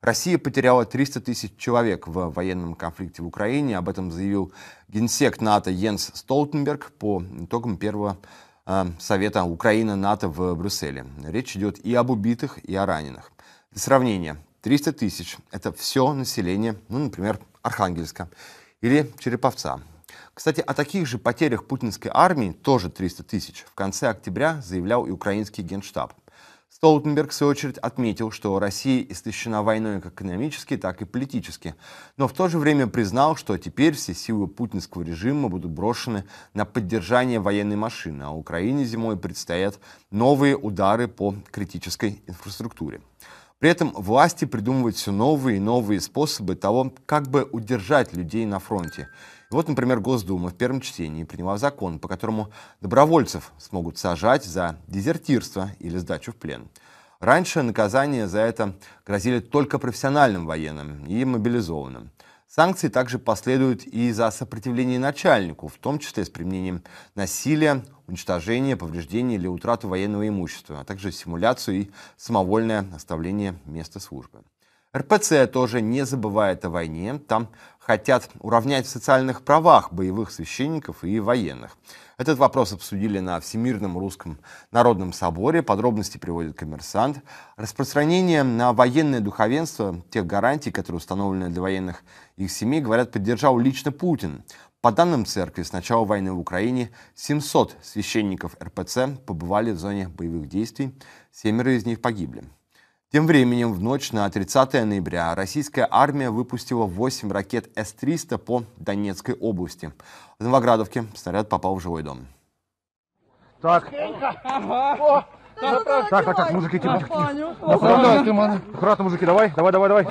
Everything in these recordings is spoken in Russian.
Россия потеряла 300 тысяч человек в военном конфликте в Украине. Об этом заявил генсек НАТО Йенс Столтенберг по итогам первого э, совета Украины нато в Брюсселе. Речь идет и об убитых, и о раненых. Для сравнения, 300 тысяч – это все население, ну, например, Архангельска или Череповца. Кстати, о таких же потерях путинской армии, тоже 300 тысяч, в конце октября заявлял и украинский генштаб. Столтенберг, в свою очередь, отметил, что Россия истощена войной как экономически, так и политически, но в то же время признал, что теперь все силы путинского режима будут брошены на поддержание военной машины, а Украине зимой предстоят новые удары по критической инфраструктуре. При этом власти придумывают все новые и новые способы того, как бы удержать людей на фронте. вот, например, Госдума в первом чтении приняла закон, по которому добровольцев смогут сажать за дезертирство или сдачу в плен. Раньше наказания за это грозили только профессиональным военным и мобилизованным. Санкции также последуют и за сопротивление начальнику, в том числе с применением насилия, уничтожения, повреждения или утрату военного имущества, а также симуляцию и самовольное оставление места службы. РПЦ тоже не забывает о войне. Там хотят уравнять в социальных правах боевых священников и военных. Этот вопрос обсудили на Всемирном русском народном соборе. Подробности приводит коммерсант. Распространение на военное духовенство тех гарантий, которые установлены для военных и их семей, говорят, поддержал лично Путин. По данным церкви, с начала войны в Украине 700 священников РПЦ побывали в зоне боевых действий, семеро из них погибли. Тем временем в ночь на 30 ноября российская армия выпустила 8 ракет С-300 по Донецкой области. В Новоградовке снаряд попал в жилой дом. Так. Ну так, так, так, так, мужики, тихо, тихо, тихо. Направляй, Тимон. Аккуратно, мужики, давай, давай, давай, давай.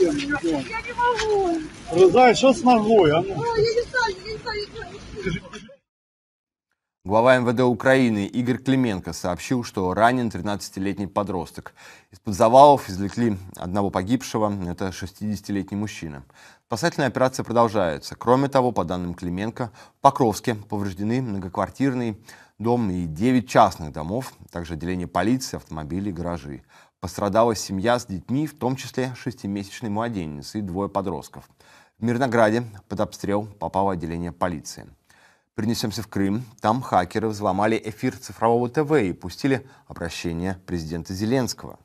Я не могу. Рызай, что с ногой, а? Я не знаю, Глава МВД Украины Игорь Клименко сообщил, что ранен 13-летний подросток. Из-под завалов извлекли одного погибшего, это 60-летний мужчина. Спасательная операция продолжается. Кроме того, по данным Клименко, в Покровске повреждены многоквартирный дом и 9 частных домов, также отделение полиции, автомобили гаражи. Пострадала семья с детьми, в том числе шестимесячный младенец и двое подростков. В Мирнограде под обстрел попало отделение полиции. Перенесемся в Крым. Там хакеры взломали эфир цифрового ТВ и пустили обращение президента Зеленского.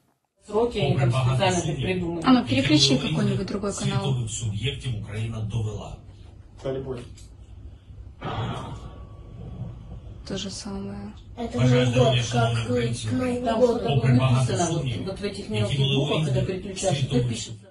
Сроки они там специально придумали. А ну переключи какой-нибудь другой канал. суб'єктів Украина довела. Талибой. То же самое. Это же мой как, українці. как моего Там что-то написано, вот, вот в этих мелких буквах, когда переключаешь, это пишется.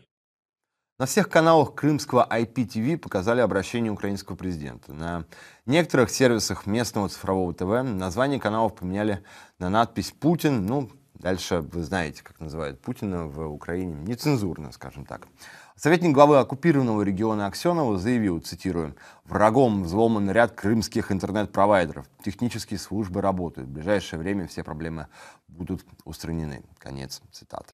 На всех каналах крымского IPTV показали обращение украинского президента. На некоторых сервисах местного цифрового ТВ название каналов поменяли на надпись «Путин». Ну, дальше вы знаете, как называют Путина в Украине. Нецензурно, скажем так. Советник главы оккупированного региона Аксенова заявил, цитирую, «Врагом взломан ряд крымских интернет-провайдеров. Технические службы работают. В ближайшее время все проблемы будут устранены». Конец цитаты.